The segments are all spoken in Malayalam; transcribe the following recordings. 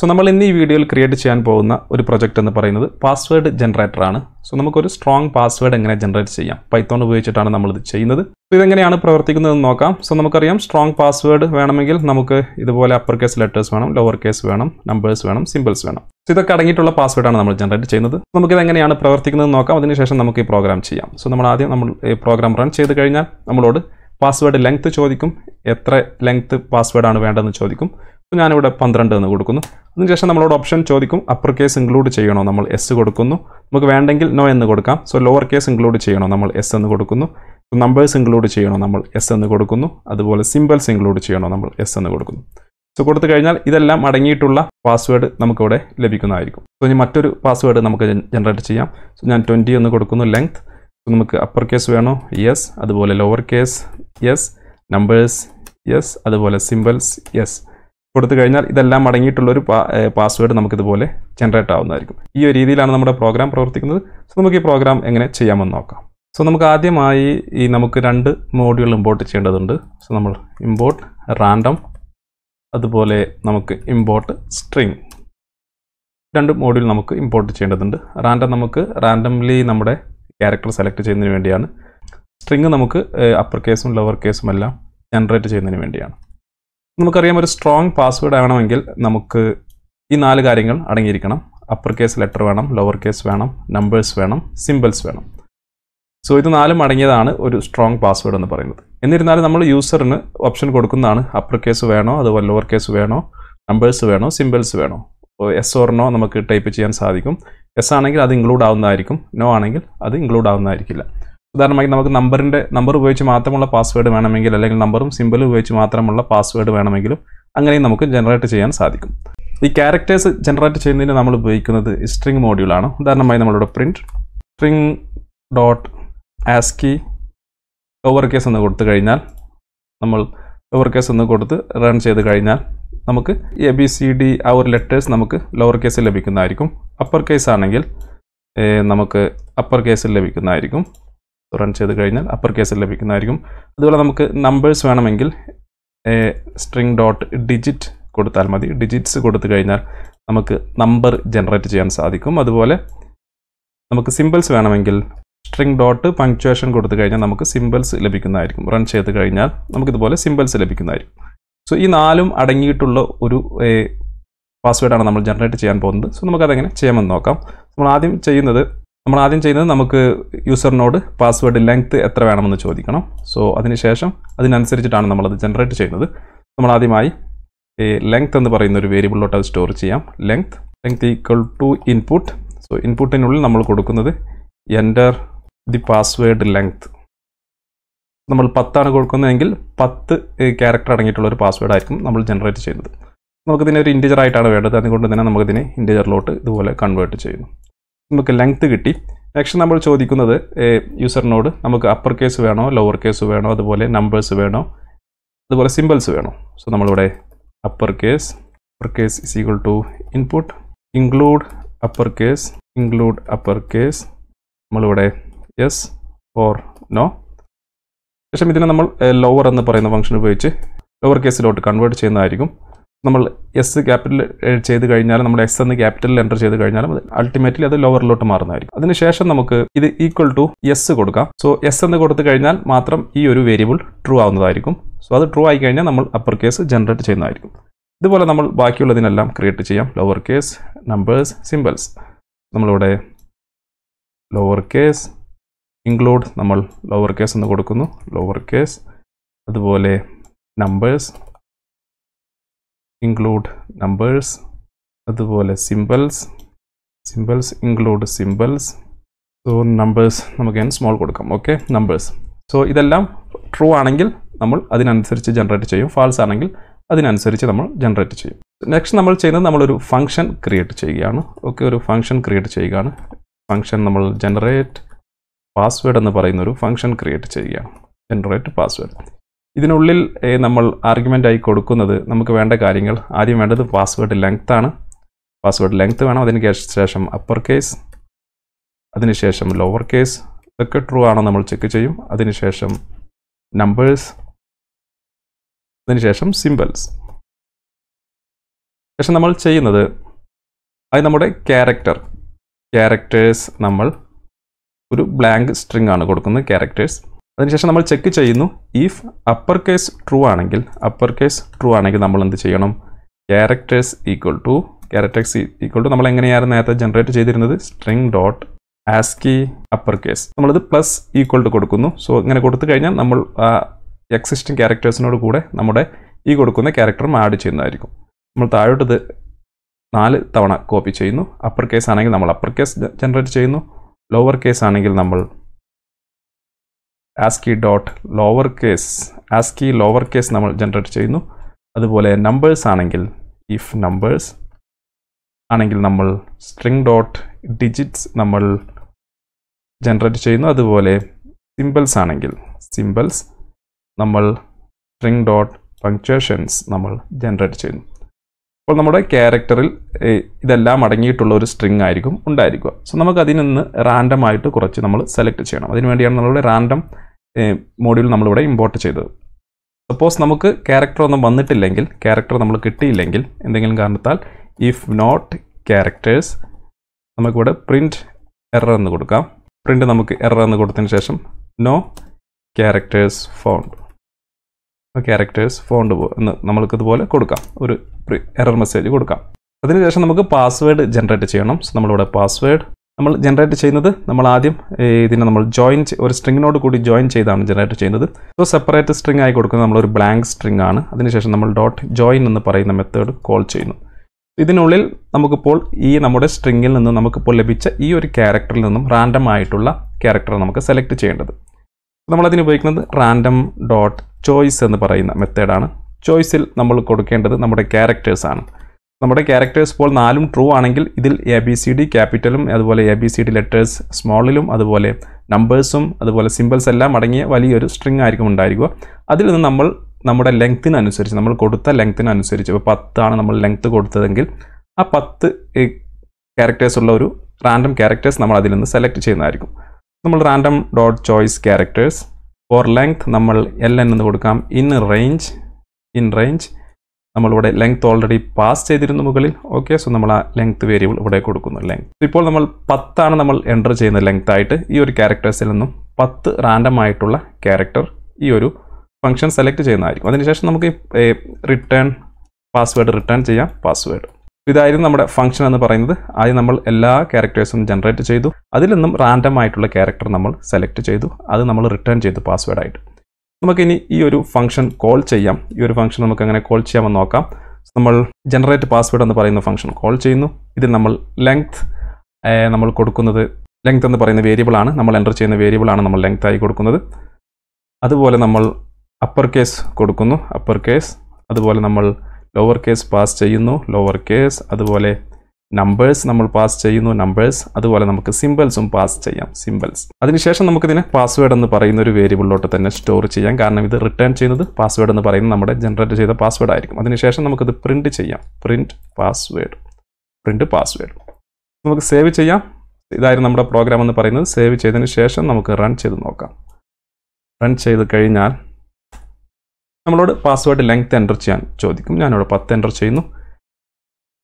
സോ നമ്മൾ ഇന്ന് ഈ വീഡിയോയിൽ ക്രിയേറ്റ് ചെയ്യാൻ പോകുന്ന ഒരു പ്രൊജക്റ്റ് എന്ന് പറയുന്നത് പാസ്വേഡ് ജനറേറ്റർ ആണ് സോ നമുക്കൊരു സ്ട്രോങ് പാസ്വേഡ് എങ്ങനെ ജനറേറ്റ് ചെയ്യാം പൈത്തോൺ ഉപയോഗിച്ചിട്ടാണ് നമ്മളിത് ചെയ്യുന്നത് ഇതെങ്ങനെയാണ് എന്ന് നോക്കാം സോ നമുക്കറിയാം സ്ട്രോങ് പാസ്വേഡ് വേണമെങ്കിൽ നമുക്ക് ഇതുപോലെ അപ്പർ കേസ് ലെറ്റേഴ്സ് വേണം ലോവർ കേസ് വേണം നമ്പേഴ്സ് വേണം സിമ്പിൾസ് വേണം സോ ഇതൊക്കെ അടങ്ങിയിട്ടുള്ള പാസ്വേഡാണ് നമ്മൾ ജനറേറ്റ് ചെയ്യുന്നത് നമുക്കിത് എങ്ങനെയാണ് പ്രവർത്തിക്കുന്നത് നോക്കാം അതിനുശേഷം നമുക്ക് ഈ പ്രോഗ്രാം ചെയ്യാം സോ നമ്മൾ ആദ്യം നമ്മൾ ഈ പ്രോഗ്രാം റൺ ചെയ്ത് കഴിഞ്ഞാൽ നമ്മളോട് പാസ്വേഡ് ലെങ്ത് ചോദിക്കും എത്ര ലെങ്ത് പാസ്വേഡാണ് വേണ്ടതെന്ന് ചോദിക്കും ഞാനിവിടെ പന്ത്രണ്ട് എന്ന് കൊടുക്കുന്നു അതിനുശേഷം നമ്മളോട് ഓപ്ഷൻ ചോദിക്കും അപ്പർ കേസ് ഇൻക്ലൂഡ് ചെയ്യണോ നമ്മൾ എസ് കൊടുക്കുന്നു നമുക്ക് വേണ്ടെങ്കിൽ നോ എന്ന് കൊടുക്കാം സോ ലോവർ കേസ് ഇൻക്ലൂഡ് ചെയ്യണോ നമ്മൾ എസ് എന്ന് കൊടുക്കുന്നു നമ്പേഴ്സ് ഇൻക്ലൂഡ് ചെയ്യണോ നമ്മൾ എസ് എന്ന് കൊടുക്കുന്നു അതുപോലെ സിമ്പിൾസ് ഇൻക്ലൂഡ് ചെയ്യണോ നമ്മൾ എസ് എന്ന് കൊടുക്കുന്നു സോ കൊടുത്തു കഴിഞ്ഞാൽ ഇതെല്ലാം അടങ്ങിയിട്ടുള്ള പാസ്വേഡ് നമുക്കിവിടെ ലഭിക്കുന്നതായിരിക്കും സോ ഇനി മറ്റൊരു പാസ്വേഡ് നമുക്ക് ജനറേറ്റ് ചെയ്യാം സോ ഞാൻ ട്വൻറ്റി എന്ന് കൊടുക്കുന്നു ലെങ്ത് സോ നമുക്ക് അപ്പർ കേസ് വേണോ യെസ് അതുപോലെ lower case yes numbers yes അതുപോലെ സിമ്പിൾസ് യെസ് കൊടുത്തു കഴിഞ്ഞാൽ ഇതെല്ലാം അടങ്ങിയിട്ടുള്ളൊരു പാസ്വേഡ് നമുക്കിതുപോലെ ജനറേറ്റ് ആവുന്നതായിരിക്കും ഈ ഒരു രീതിയിലാണ് നമ്മുടെ പ്രോഗ്രാം പ്രവർത്തിക്കുന്നത് സോ നമുക്ക് ഈ പ്രോഗ്രാം എങ്ങനെ ചെയ്യാമെന്ന് നോക്കാം സോ നമുക്ക് ആദ്യമായി ഈ നമുക്ക് രണ്ട് മോഡ്യൂൾ ഇമ്പോർട്ട് ചെയ്യേണ്ടതുണ്ട് സോ നമ്മൾ ഇമ്പോർട്ട് റാൻഡം അതുപോലെ നമുക്ക് ഇമ്പോർട്ട് സ്ട്രിങ് രണ്ട് മോഡ്യൂൾ നമുക്ക് ഇമ്പോർട്ട് ചെയ്യേണ്ടതുണ്ട് റാൻഡം നമുക്ക് റാൻഡംലി നമ്മുടെ ക്യാരക്ടർ സെലക്ട് ചെയ്യുന്നതിന് വേണ്ടിയാണ് സ്ട്രിങ് നമുക്ക് അപ്പർ കേസും ലോവർ കേസും എല്ലാം ജനറേറ്റ് ചെയ്യുന്നതിന് വേണ്ടിയാണ് നമുക്കറിയാം ഒരു സ്ട്രോങ് പാസ്വേഡ് ആവണമെങ്കിൽ നമുക്ക് ഈ നാല് കാര്യങ്ങൾ അടങ്ങിയിരിക്കണം അപ്പർ കേസ് ലെറ്റർ വേണം ലോവർ കേസ് വേണം നമ്പേഴ്സ് വേണം സിമ്പിൾസ് വേണം സോ ഇത് നാലും അടങ്ങിയതാണ് ഒരു സ്ട്രോങ് പാസ്വേഡ് എന്ന് പറയുന്നത് എന്നിരുന്നാലും നമ്മൾ യൂസറിന് ഓപ്ഷൻ കൊടുക്കുന്നതാണ് അപ്പർ കേസ് വേണോ അതുപോലെ ലോവർ കേസ് വേണോ നമ്പേഴ്സ് വേണോ സിമ്പിൾസ് വേണോ എസ് ഓർനോ നമുക്ക് ടൈപ്പ് ചെയ്യാൻ സാധിക്കും എസ് ആണെങ്കിൽ അത് ഇൻക്ലൂഡ് ആവുന്നതായിരിക്കും നോ ആണെങ്കിൽ അത് ഇൻക്ലൂഡ് ആവുന്നതായിരിക്കില്ല ഉദാഹരണമായി നമുക്ക് നമ്പറിൻ്റെ നമ്പർ ഉപയോഗിച്ച് മാത്രമുള്ള പാസ്വേഡ് വേണമെങ്കിൽ അല്ലെങ്കിൽ നമ്പറും സിമ്പിളും ഉപയോഗിച്ച് മാത്രമുള്ള പാസ്വേഡ് വേണമെങ്കിലും അങ്ങനെയും നമുക്ക് ജനറേറ്റ് ചെയ്യാൻ സാധിക്കും ഈ ക്യാരക്ടേഴ്സ് ജനറേറ്റ് ചെയ്യുന്നതിന് നമ്മൾ ഉപയോഗിക്കുന്നത് സ്ട്രിങ് മോഡ്യൂളാണ് ഉദാഹരണമായി നമ്മളിവിടെ print string dot ASCII upper case എന്ന് കൊടുത്തു കഴിഞ്ഞാൽ നമ്മൾ ലോവർ കേസ് ഒന്ന് കൊടുത്ത് റൺ ചെയ്ത് കഴിഞ്ഞാൽ നമുക്ക് എ ബി സി ഡി ആ ഒരു ലെറ്റേഴ്സ് നമുക്ക് ലോവർ കേസിൽ ലഭിക്കുന്നതായിരിക്കും അപ്പർ കേസ് ആണെങ്കിൽ നമുക്ക് അപ്പർ കേസിൽ ലഭിക്കുന്നതായിരിക്കും റൺ ചെയ്ത് കഴിഞ്ഞാൽ അപ്പർ കേസിൽ ലഭിക്കുന്നതായിരിക്കും അതുപോലെ നമുക്ക് നമ്പേഴ്സ് വേണമെങ്കിൽ സ്ട്രിങ് ഡോട്ട് ഡിജിറ്റ് കൊടുത്താൽ മതി ഡിജിറ്റ്സ് കൊടുത്തു കഴിഞ്ഞാൽ നമുക്ക് നമ്പർ ജനറേറ്റ് ചെയ്യാൻ സാധിക്കും അതുപോലെ നമുക്ക് സിമ്പിൾസ് വേണമെങ്കിൽ സ്ട്രിങ് ഡോട്ട് പങ്ക്ച്വേഷൻ കൊടുത്തു കഴിഞ്ഞാൽ നമുക്ക് സിമ്പിൾസ് ലഭിക്കുന്നതായിരിക്കും റൺ ചെയ്ത് കഴിഞ്ഞാൽ നമുക്കിതുപോലെ സിമ്പിൾസ് ലഭിക്കുന്നതായിരിക്കും സോ ഈ നാലും അടങ്ങിയിട്ടുള്ള ഒരു പാസ്വേഡാണ് നമ്മൾ ജനറേറ്റ് ചെയ്യാൻ പോകുന്നത് സോ നമുക്കതെങ്ങനെ ചെയ്യാമെന്ന് നോക്കാം നമ്മൾ ആദ്യം ചെയ്യുന്നത് നമ്മൾ ആദ്യം ചെയ്യുന്നത് നമുക്ക് യൂസറിനോട് പാസ്വേഡ് ലെങ്ത്ത് എത്ര വേണമെന്ന് ചോദിക്കണം സോ അതിനുശേഷം അതിനനുസരിച്ചിട്ടാണ് നമ്മളത് ജനറേറ്റ് ചെയ്യുന്നത് നമ്മൾ ആദ്യമായി ഈ ലെങ്ത് എന്ന് പറയുന്ന ഒരു വേരിയബിളിലോട്ട് അത് സ്റ്റോർ ചെയ്യാം length length equal to input so ഇൻപുട്ടിനുള്ളിൽ നമ്മൾ കൊടുക്കുന്നത് എൻ്റർ ദി പാസ്വേഡ് ലെങ്ത് നമ്മൾ പത്താണ് കൊടുക്കുന്നതെങ്കിൽ പത്ത് ക്യാരക്ടർ അടങ്ങിയിട്ടുള്ള ഒരു പാസ്വേഡ് ആയിരിക്കും നമ്മൾ ജനറേറ്റ് ചെയ്യുന്നത് നമുക്കിതിനെ ഒരു ഇൻറ്റിജർ ആയിട്ടാണ് വേണ്ടത് അതുകൊണ്ട് തന്നെ നമുക്കിതിനെ ഇൻറ്റിജറിലോട്ട് ഇതുപോലെ കൺവേർട്ട് ചെയ്യുന്നു നമുക്ക് ലെങ്ത്ത് കിട്ടി നെക്സ്റ്റ് നമ്മൾ ചോദിക്കുന്നത് യൂസറിനോട് നമുക്ക് അപ്പർ കേസ് വേണോ ലോവർ കേസ് വേണോ അതുപോലെ നമ്പേഴ്സ് വേണോ അതുപോലെ സിമ്പിൾസ് വേണോ സോ നമ്മളിവിടെ upper case upper case is equal to input include upper case include upper case നമ്മളിവിടെ യെസ് ഓർ നോ ശേഷം ഇതിനെ നമ്മൾ ലോവർ എന്ന് പറയുന്ന ഫംഗ്ഷൻ ഉപയോഗിച്ച് ലോവർ കേസിലോട്ട് കൺവേർട്ട് ചെയ്യുന്നതായിരിക്കും നമ്മൾ എസ് ക്യാപിറ്റൽ ചെയ്ത് കഴിഞ്ഞാൽ നമ്മൾ എസ് എന്ന് ക്യാപിറ്റലിൽ എൻ്റർ ചെയ്ത് കഴിഞ്ഞാലും അത് അൾട്ടിമേറ്റ്ലി അത് ലോവറിലോട്ട് മാറുന്നതായിരിക്കും അതിനുശേഷം നമുക്ക് ഇത് ഈക്വൽ ടു എസ് കൊടുക്കാം സോ എസ് എന്ന് കൊടുത്തു കഴിഞ്ഞാൽ മാത്രം ഈ ഒരു വേരിയബിൾ ട്രൂ ആവുന്നതായിരിക്കും സോ അത് ട്രൂ ആയി കഴിഞ്ഞാൽ നമ്മൾ അപ്പർ കേസ് ജനറേറ്റ് ചെയ്യുന്നതായിരിക്കും ഇതുപോലെ നമ്മൾ ബാക്കിയുള്ളതിനെല്ലാം ക്രിയേറ്റ് ചെയ്യാം ലോവർ കേസ് നമ്പേഴ്സ് സിമ്പിൾസ് നമ്മളിവിടെ ലോവർ കേസ് ഇൻക്ലൂഡ് നമ്മൾ ലോവർ കേസ് എന്ന് കൊടുക്കുന്നു ലോവർ കേസ് അതുപോലെ നമ്പേഴ്സ് include numbers അതുപോലെ symbols symbols include symbols so numbers നമുക്ക് ഞാൻ സ്മോൾ കൊടുക്കാം ഓക്കെ നമ്പേഴ്സ് സോ ഇതെല്ലാം ട്രൂ ആണെങ്കിൽ നമ്മൾ അതിനനുസരിച്ച് ജനറേറ്റ് ചെയ്യും ഫാൾസ് ആണെങ്കിൽ അതിനനുസരിച്ച് നമ്മൾ ജനറേറ്റ് ചെയ്യും നെക്സ്റ്റ് നമ്മൾ ചെയ്യുന്നത് നമ്മളൊരു ഫംഗ്ഷൻ ക്രിയേറ്റ് ചെയ്യുകയാണ് ഓക്കെ ഒരു ഫംഗ്ഷൻ ക്രിയേറ്റ് ചെയ്യുകയാണ് ഫംഗ്ഷൻ നമ്മൾ ജനറേറ്റ് പാസ്വേഡ് എന്ന് പറയുന്ന ഒരു ഫംഗ്ഷൻ ക്രിയേറ്റ് ചെയ്യുകയാണ് ജനറേറ്റ് പാസ്വേഡ് ഇതിനുള്ളിൽ നമ്മൾ ആർഗ്യുമെൻ്റായി കൊടുക്കുന്നത് നമുക്ക് വേണ്ട കാര്യങ്ങൾ ആദ്യം വേണ്ടത് പാസ്വേഡ് ലെങ്ത് ആണ് പാസ്വേഡ് ലെങ്ത് വേണം അതിന് ശേഷം അപ്പർ കേസ് അതിനുശേഷം ലോവർ കേസ് ഇതൊക്കെ ട്രൂ ആണോ നമ്മൾ ചെക്ക് ചെയ്യും അതിനുശേഷം നമ്പേഴ്സ് അതിനുശേഷം സിമ്പിൾസ് പക്ഷെ നമ്മൾ ചെയ്യുന്നത് അത് നമ്മുടെ ക്യാരക്ടർ ക്യാരക്ടേഴ്സ് നമ്മൾ ഒരു ബ്ലാങ്ക് സ്ട്രിങ് ആണ് കൊടുക്കുന്നത് ക്യാരക്ടേഴ്സ് അതിനുശേഷം നമ്മൾ ചെക്ക് ചെയ്യുന്നു ഇഫ് അപ്പർ കേസ് ട്രൂ ആണെങ്കിൽ അപ്പർ കേസ് ട്രൂ ആണെങ്കിൽ നമ്മൾ എന്ത് ചെയ്യണം characters equal to characters equal to നമ്മൾ എങ്ങനെയായിരുന്നു നേരത്തെ ജനറേറ്റ് ചെയ്തിരുന്നത് string dot ASCII upper case നമ്മളിത് പ്ലസ് ഈക്വൽ ടു കൊടുക്കുന്നു സോ ഇങ്ങനെ കൊടുത്തു കഴിഞ്ഞാൽ നമ്മൾ എക്സിസ്റ്റിംഗ് ക്യാരക്ടേഴ്സിനോട് കൂടെ നമ്മുടെ ഈ കൊടുക്കുന്ന ക്യാരക്ടറും ആഡ് ചെയ്യുന്നതായിരിക്കും നമ്മൾ താഴോട്ടത് നാല് തവണ കോപ്പി ചെയ്യുന്നു അപ്പർ കേസ് ആണെങ്കിൽ നമ്മൾ അപ്പർ കേസ് ജനറേറ്റ് ചെയ്യുന്നു ലോവർ കേസ് ആണെങ്കിൽ നമ്മൾ ASCII dot lower case ASCII lower case നമ്മൾ ജനറേറ്റ് ചെയ്യുന്നു അതുപോലെ നമ്പേഴ്സ് ആണെങ്കിൽ ഇഫ് നമ്പേഴ്സ് ആണെങ്കിൽ നമ്മൾ സ്ട്രിങ് ഡോട്ട് ഡിജിറ്റ്സ് നമ്മൾ ജനറേറ്റ് ചെയ്യുന്നു അതുപോലെ സിമ്പിൾസ് ആണെങ്കിൽ സിമ്പിൾസ് നമ്മൾ സ്ട്രിങ് ഡോട്ട് പങ്ക്ച്വേഷൻസ് നമ്മൾ ജനറേറ്റ് ചെയ്യുന്നു അപ്പോൾ നമ്മുടെ ക്യാരക്ടറിൽ ഇതെല്ലാം അടങ്ങിയിട്ടുള്ള ഒരു സ്ട്രിങ് ആയിരിക്കും ഉണ്ടായിരിക്കുക സോ നമുക്ക് അതിൽ നിന്ന് റാൻഡം ആയിട്ട് കുറച്ച് നമ്മൾ സെലക്ട് ചെയ്യണം അതിനുവേണ്ടിയാണ് നമ്മളിവിടെ റാൻഡം മോഡ്യൂൾ നമ്മളിവിടെ ഇമ്പോർട്ട് ചെയ്തത് സപ്പോസ് നമുക്ക് ക്യാരക്ടർ ഒന്നും വന്നിട്ടില്ലെങ്കിൽ ക്യാരക്ടർ നമ്മൾ കിട്ടിയില്ലെങ്കിൽ എന്തെങ്കിലും കാരണത്താൽ ഇഫ് നോട്ട് ക്യാരക്ടേഴ്സ് നമുക്കിവിടെ പ്രിൻറ്റ് എറർ എന്ന് കൊടുക്കാം പ്രിൻറ്റ് നമുക്ക് എറർ എന്ന് കൊടുത്തതിന് ശേഷം no characters found characters found എന്ന് നമ്മൾക്കിതുപോലെ ഇതുപോലെ കൊടുക്കാം ഒരു എറർ മെസ്സേജ് കൊടുക്കാം അതിനുശേഷം നമുക്ക് പാസ്വേഡ് ജനറേറ്റ് ചെയ്യണം സോ നമ്മളിവിടെ പാസ്വേഡ് നമ്മൾ ജനറേറ്റ് ചെയ്യുന്നത് നമ്മൾ ആദ്യം ഇതിനെ നമ്മൾ ജോയിൻ ഒരു സ്ട്രിങ്ങിനോട് കൂടി ജോയിൻ ചെയ്താണ് ജനറേറ്റ് ചെയ്യുന്നത് സോ സെപ്പറേറ്റ് സ്ട്രിങ് ആയി കൊടുക്കുന്നത് നമ്മളൊരു ബ്ലാങ്ക് സ്ട്രിങ് ആണ് അതിനുശേഷം നമ്മൾ ഡോട്ട് ജോയിൻ എന്ന് പറയുന്ന മെത്തേഡ് കോൾ ചെയ്യുന്നു ഇതിനുള്ളിൽ നമുക്കിപ്പോൾ ഈ നമ്മുടെ സ്ട്രിങ്ങിൽ നിന്ന് നമുക്കിപ്പോൾ ലഭിച്ച ഈ ഒരു ക്യാരക്ടറിൽ നിന്നും റാൻഡം ആയിട്ടുള്ള ക്യാരക്ടർ നമുക്ക് സെലക്ട് ചെയ്യേണ്ടത് നമ്മളതിന് ഉപയോഗിക്കുന്നത് റാൻഡം ഡോട്ട് ചോയ്സ് എന്ന് പറയുന്ന മെത്തേഡാണ് ചോയ്സിൽ നമ്മൾ കൊടുക്കേണ്ടത് നമ്മുടെ ക്യാരക്ടേഴ്സാണ് നമ്മുടെ ക്യാരക്ടേഴ്സ് ഇപ്പോൾ നാലും ട്രൂ ആണെങ്കിൽ ഇതിൽ എ ബി സി ഡി ക്യാപിറ്റലും അതുപോലെ A B C D letters സ്മോളിലും അതുപോലെ നമ്പേഴ്സും അതുപോലെ സിമ്പിൾസ് എല്ലാം അടങ്ങിയ വലിയൊരു സ്ട്രിങ് ആയിരിക്കും ഉണ്ടായിരിക്കുക അതിൽ നിന്ന് നമ്മൾ നമ്മുടെ ലെങ്ത്തിനനുസരിച്ച് നമ്മൾ കൊടുത്ത ലെങ്ത്തിനനുസരിച്ച് ഇപ്പോൾ പത്താണ് നമ്മൾ ലെങ്ത്ത് കൊടുത്തതെങ്കിൽ ആ പത്ത് ക്യാരക്ടേഴ്സ് ഉള്ള ഒരു റാൻഡം ക്യാരക്ടേഴ്സ് നമ്മൾ അതിൽ നിന്ന് സെലക്ട് ചെയ്യുന്നതായിരിക്കും നമ്മൾ random dot choice characters for length നമ്മൾ എൽ എന്ന് കൊടുക്കാം ഇൻ റേഞ്ച് ഇൻ റേഞ്ച് നമ്മളിവിടെ ലെങ്ത് ഓൾറെഡി പാസ് ചെയ്തിരുന്നു മുകളിൽ ഓക്കെ സോ നമ്മൾ ആ ലെങ്ത് വേരിയബിൾ ഇവിടെ കൊടുക്കുന്നു ലെങ്ത് ഇപ്പോൾ നമ്മൾ പത്താണ് നമ്മൾ എൻ്റർ ചെയ്യുന്ന ലെങ്ത് ആയിട്ട് ഈ ഒരു ക്യാരക്ടേഴ്സിൽ നിന്നും പത്ത് റാൻഡം ആയിട്ടുള്ള ക്യാരക്ടർ ഈ ഒരു ഫംഗ്ഷൻ സെലക്ട് ചെയ്യുന്നതായിരിക്കും അതിനുശേഷം നമുക്ക് റിട്ടേൺ പാസ്വേഡ് റിട്ടേൺ ചെയ്യാം പാസ്വേഡ് ഇതായിരുന്നു നമ്മുടെ ഫംഗ്ഷൻ എന്ന് പറയുന്നത് ആദ്യം നമ്മൾ എല്ലാ ക്യാരക്ടേഴ്സും ജനറേറ്റ് ചെയ്തു അതിൽ നിന്നും റാൻഡം ആയിട്ടുള്ള ക്യാരക്ടർ നമ്മൾ സെലക്ട് ചെയ്തു അത് നമ്മൾ റിട്ടേൺ ചെയ്തു പാസ്വേഡായിട്ട് നമുക്കിനി ഈ ഒരു ഫംഗ്ഷൻ കോൾ ചെയ്യാം ഈ ഒരു ഫംഗ്ഷൻ നമുക്ക് അങ്ങനെ കോൾ ചെയ്യാമെന്ന് നോക്കാം നമ്മൾ ജനറേറ്റ് പാസ്വേഡ് എന്ന് പറയുന്ന ഫംഗ്ഷൻ കോൾ ചെയ്യുന്നു ഇതിൽ നമ്മൾ ലെങ്ത് നമ്മൾ കൊടുക്കുന്നത് ലെങ്ത് എന്ന് പറയുന്ന വേരിയബിളാണ് നമ്മൾ എൻ്റർ ചെയ്യുന്ന വേരിയബിളാണ് നമ്മൾ ലെങ്ത് ആയി കൊടുക്കുന്നത് അതുപോലെ നമ്മൾ അപ്പർ കേസ് കൊടുക്കുന്നു അപ്പർ കേസ് അതുപോലെ നമ്മൾ ലോവർ കേസ് പാസ് ചെയ്യുന്നു ലോവർ കേസ് അതുപോലെ നമ്പേഴ്സ് നമ്മൾ പാസ് ചെയ്യുന്നു നമ്പേഴ്സ് അതുപോലെ നമുക്ക് സിമ്പിൾസും പാസ് ചെയ്യാം സിമ്പിൾസ് അതിനുശേഷം നമുക്കിതിനെ പാസ്വേഡ് എന്ന് പറയുന്ന ഒരു വേരിയബിളിലോട്ട് തന്നെ സ്റ്റോർ ചെയ്യാം കാരണം ഇത് റിട്ടേൺ ചെയ്യുന്നത് പാസ്വേഡ് എന്ന് പറയുന്നത് നമ്മുടെ ജനറേറ്റ് ചെയ്ത പാസ്വേഡ് ആയിരിക്കും അതിനുശേഷം നമുക്കിത് പ്രിൻറ്റ് ചെയ്യാം പ്രിൻറ്റ് പാസ്വേഡ് പ്രിൻറ്റ് പാസ്വേഡ് നമുക്ക് സേവ് ചെയ്യാം ഇതായിരുന്നു നമ്മുടെ പ്രോഗ്രാം എന്ന് പറയുന്നത് സേവ് ചെയ്തതിന് ശേഷം നമുക്ക് റൺ ചെയ്ത് നോക്കാം റൺ ചെയ്ത് കഴിഞ്ഞാൽ നമ്മളോട് പാസ്വേഡ് ലെങ്ത് എൻ്റർ ചെയ്യാൻ ചോദിക്കും ഞാനിവിടെ പത്ത് എൻ്റർ ചെയ്യുന്നു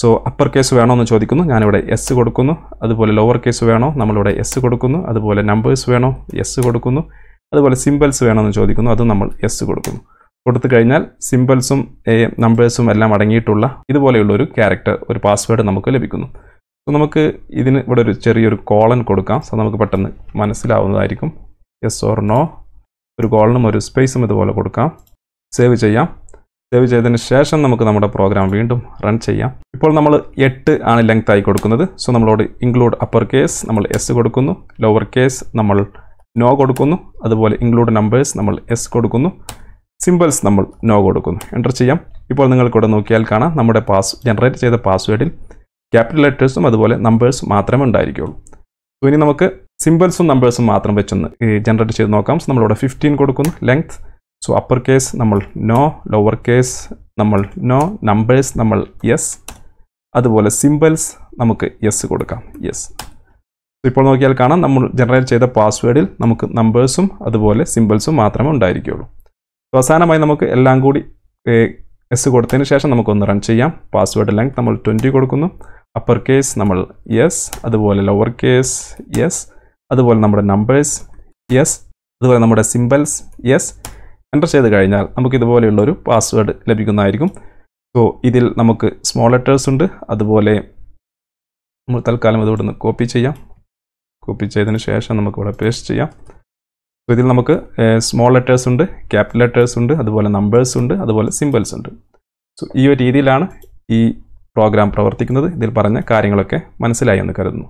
സോ അപ്പർ കേസ് വേണോ എന്ന് ചോദിക്കുന്നു ഞാനിവിടെ എസ് കൊടുക്കുന്നു അതുപോലെ ലോവർ കേസ് വേണോ നമ്മളിവിടെ എസ് കൊടുക്കുന്നു അതുപോലെ നമ്പേഴ്സ് വേണോ എസ് കൊടുക്കുന്നു അതുപോലെ സിമ്പിൾസ് വേണോ എന്ന് ചോദിക്കുന്നു അതും നമ്മൾ എസ് കൊടുക്കുന്നു കൊടുത്തു കഴിഞ്ഞാൽ സിമ്പിൾസും നമ്പേഴ്സും എല്ലാം അടങ്ങിയിട്ടുള്ള ഇതുപോലെയുള്ള ഒരു ക്യാരക്ടർ ഒരു പാസ്വേഡ് നമുക്ക് ലഭിക്കുന്നു സോ നമുക്ക് ഇതിന് ഇവിടെ ഒരു ചെറിയൊരു കോളൻ കൊടുക്കാം സോ നമുക്ക് പെട്ടെന്ന് മനസ്സിലാവുന്നതായിരിക്കും എസ് ഓർ നോ ഒരു കോളനും ഒരു സ്പേസും ഇതുപോലെ കൊടുക്കാം സേവ് ചെയ്യാം സേവ് ചെയ്തതിന് ശേഷം നമുക്ക് നമ്മുടെ പ്രോഗ്രാം വീണ്ടും റൺ ചെയ്യാം ഇപ്പോൾ നമ്മൾ എട്ട് ആണ് ലെങ്ത് ആയി കൊടുക്കുന്നത് സോ നമ്മളോട് ഇൻക്ലൂഡ് അപ്പർ കേസ് നമ്മൾ എസ് കൊടുക്കുന്നു ലോവർ കേസ് നമ്മൾ നോ കൊടുക്കുന്നു അതുപോലെ ഇൻക്ലൂഡ് നമ്പേഴ്സ് നമ്മൾ എസ് കൊടുക്കുന്നു സിമ്പിൾസ് നമ്മൾ നോ കൊടുക്കുന്നു എൻ്റർ ചെയ്യാം ഇപ്പോൾ നിങ്ങൾക്കിവിടെ നോക്കിയാൽ കാണാം നമ്മുടെ പാസ് ജനറേറ്റ് ചെയ്ത പാസ്വേഡിൽ ക്യാപിറ്റൽ ലെറ്റേഴ്സും അതുപോലെ നമ്പേഴ്സും മാത്രമേ ഉണ്ടായിരിക്കുകയുള്ളൂ സോ ഇനി നമുക്ക് സിമ്പിൾസും നമ്പേഴ്സും മാത്രം വെച്ചൊന്ന് ജനറേറ്റ് ചെയ്ത് നോക്കാം സോ നമ്മളിവിടെ ഫിഫ്റ്റീൻ കൊടുക്കുന്നു ലെങ്ത് സോ അപ്പർ കേസ് നമ്മൾ നോ ലോവർ കേസ് നമ്മൾ നോ നമ്പേഴ്സ് നമ്മൾ യെസ് അതുപോലെ സിമ്പിൾസ് നമുക്ക് യെസ് കൊടുക്കാം യെസ് ഇപ്പോൾ നോക്കിയാൽ കാണാം നമ്മൾ ജനറേറ്റ് ചെയ്ത പാസ്വേഡിൽ നമുക്ക് നമ്പേഴ്സും അതുപോലെ സിമ്പിൾസും മാത്രമേ ഉണ്ടായിരിക്കുകയുള്ളൂ അവസാനമായി നമുക്ക് എല്ലാം കൂടി എസ് കൊടുത്തതിന് ശേഷം നമുക്കൊന്ന് റൺ ചെയ്യാം പാസ്വേഡ് ലെങ്ത് നമ്മൾ ട്വൻറ്റി കൊടുക്കുന്നു അപ്പർ കേസ് നമ്മൾ യെസ് അതുപോലെ ലോവർ കേസ് യെസ് അതുപോലെ നമ്മുടെ നമ്പേഴ്സ് യെസ് അതുപോലെ നമ്മുടെ സിമ്പിൾസ് യെസ് എൻ്റർ ചെയ്ത് കഴിഞ്ഞാൽ നമുക്കിതുപോലെയുള്ളൊരു പാസ്വേഡ് ലഭിക്കുന്നതായിരിക്കും സോ ഇതിൽ നമുക്ക് സ്മോൾ ലെറ്റേഴ്സ് ഉണ്ട് അതുപോലെ നമ്മൾ തൽക്കാലം അത് ഇവിടുന്ന് കോപ്പി ചെയ്യാം കോപ്പി ചെയ്തതിന് ശേഷം നമുക്ക് ഇവിടെ പേസ്റ്റ് ചെയ്യാം സോ ഇതിൽ നമുക്ക് സ്മോൾ ലെറ്റേഴ്സ് ഉണ്ട് ക്യാപിറ്റൽ ലെറ്റേഴ്സ് ഉണ്ട് അതുപോലെ നമ്പേഴ്സ് ഉണ്ട് അതുപോലെ സിമ്പിൾസ് ഉണ്ട് സോ ഈ ഒരു രീതിയിലാണ് ഈ പ്രോഗ്രാം പ്രവർത്തിക്കുന്നത് ഇതിൽ പറഞ്ഞ കാര്യങ്ങളൊക്കെ മനസ്സിലായി എന്ന് കരുതുന്നു